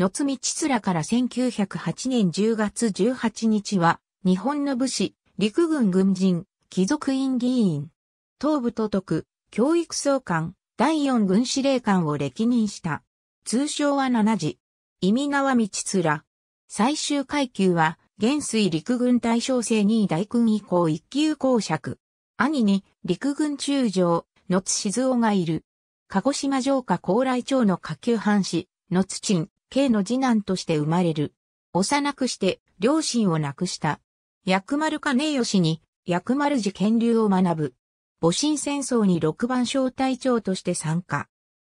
野津道つらから1908年10月18日は、日本の武士、陸軍軍人、貴族院議員、東部都督、教育総監、第四軍司令官を歴任した。通称は7時。意味川道すら。最終階級は、元水陸軍大将制2位大君以降一級公爵。兄に陸軍中将、野津静雄がいる。鹿児島城下高来町の下級藩士、野津鎮、K の次男として生まれる。幼くして、両親を亡くした。薬丸兼義に、薬丸寺権流を学ぶ。戊辰戦争に六番小隊長として参加。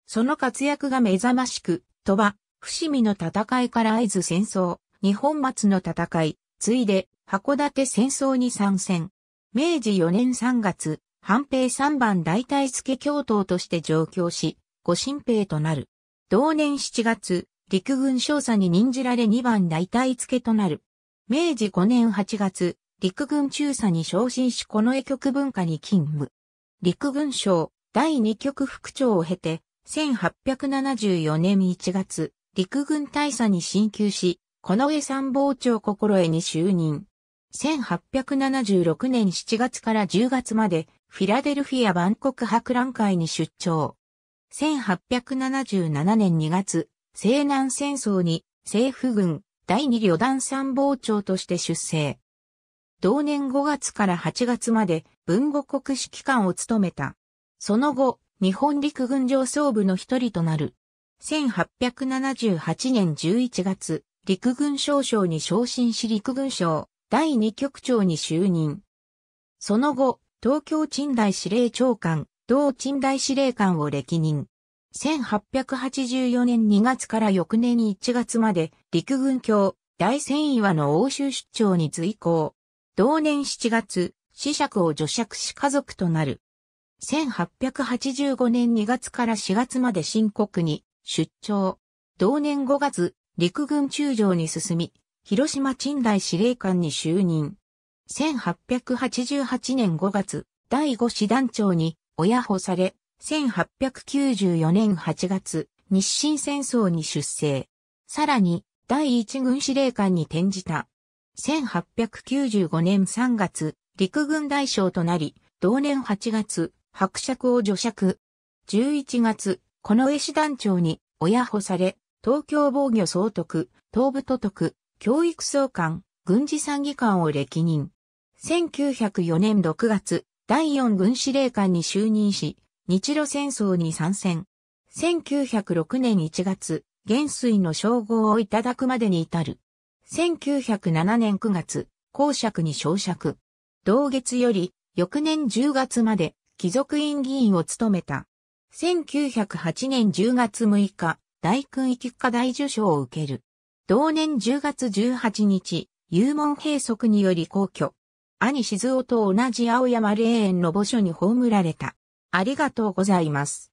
その活躍が目覚ましく、鳥羽、伏見の戦いから会図戦争、日本松の戦い、ついで、函館戦争に参戦。明治4年3月、半平三番大体助教頭として上京し、ご新兵となる。同年7月、陸軍少佐に任じられ2番大隊付となる。明治5年8月、陸軍中佐に昇進しこの絵局文化に勤務。陸軍省第2局副長を経て、1874年1月、陸軍大佐に進級し、この絵参謀長心得に就任。1876年7月から10月まで、フィラデルフィア万国博覧会に出張。1877年2月、西南戦争に政府軍第二旅団参謀長として出征。同年5月から8月まで文語国指揮官を務めた。その後、日本陸軍上層部の一人となる。1878年11月、陸軍少将に昇進し陸軍省第二局長に就任。その後、東京鎮大司令長官、同鎮大司令官を歴任。1884年2月から翌年1月まで陸軍協大戦岩の欧州出張に随行。同年7月、死者を除爵し家族となる。1885年2月から4月まで深刻に出張。同年5月、陸軍中将に進み、広島鎮代司令官に就任。1888年5月、第5師団長に親保され、1894年8月、日清戦争に出征。さらに、第一軍司令官に転じた。1895年3月、陸軍大将となり、同年8月、伯爵を除爵。11月、この絵師団長に親保され、東京防御総督、東部都督、教育総監、軍事参議官を歴任。1904年6月、第4軍司令官に就任し、日露戦争に参戦。1906年1月、元帥の称号をいただくまでに至る。1907年9月、公爵に昇爵。同月より、翌年10月まで、貴族院議員を務めた。1908年10月6日、大勲一級課大受賞を受ける。同年10月18日、幽門閉塞により皇居。兄静夫と同じ青山霊園の墓所に葬られた。ありがとうございます。